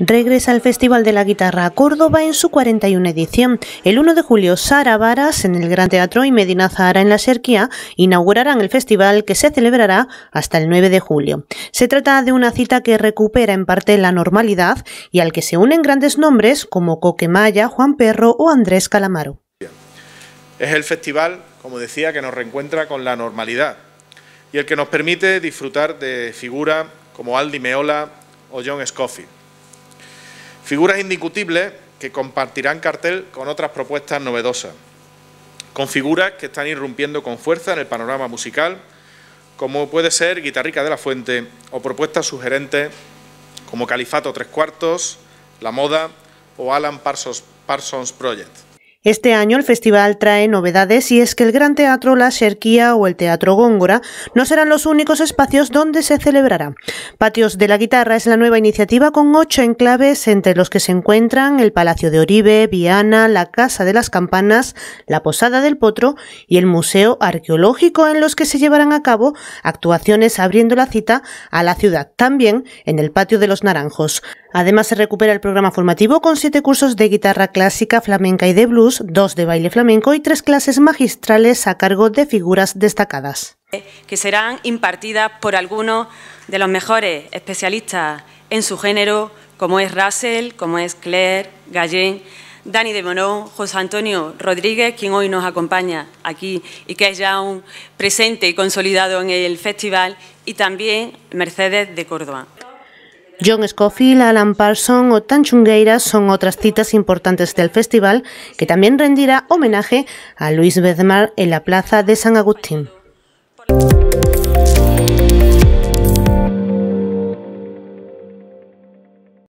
Regresa al Festival de la Guitarra a Córdoba en su 41 edición. El 1 de julio, Sara Varas en el Gran Teatro y Medina Zahara en la Serquía inaugurarán el festival que se celebrará hasta el 9 de julio. Se trata de una cita que recupera en parte la normalidad y al que se unen grandes nombres como Coquemaya, Juan Perro o Andrés Calamaro. Es el festival, como decía, que nos reencuentra con la normalidad y el que nos permite disfrutar de figuras como Aldi Meola o John Scofield Figuras indiscutibles que compartirán cartel con otras propuestas novedosas, con figuras que están irrumpiendo con fuerza en el panorama musical, como puede ser Guitarrica de la Fuente o propuestas sugerentes como Califato Tres Cuartos, La Moda o Alan Parsons, Parsons Project. Este año el festival trae novedades y es que el Gran Teatro La Xerquía o el Teatro Góngora no serán los únicos espacios donde se celebrará. Patios de la Guitarra es la nueva iniciativa con ocho enclaves entre los que se encuentran el Palacio de Oribe, Viana, la Casa de las Campanas, la Posada del Potro y el Museo Arqueológico en los que se llevarán a cabo actuaciones abriendo la cita a la ciudad, también en el Patio de los Naranjos. Además se recupera el programa formativo con siete cursos de guitarra clásica, flamenca y de blues, dos de baile flamenco y tres clases magistrales a cargo de figuras destacadas. Que serán impartidas por algunos de los mejores especialistas en su género, como es Russell, como es Claire, Gallén, Dani de Monó, José Antonio Rodríguez, quien hoy nos acompaña aquí y que es ya un presente y consolidado en el festival, y también Mercedes de Córdoba. John Scofield, Alan Parson o Tan Chungueira son otras citas importantes del festival que también rendirá homenaje a Luis Bedmar en la plaza de San Agustín.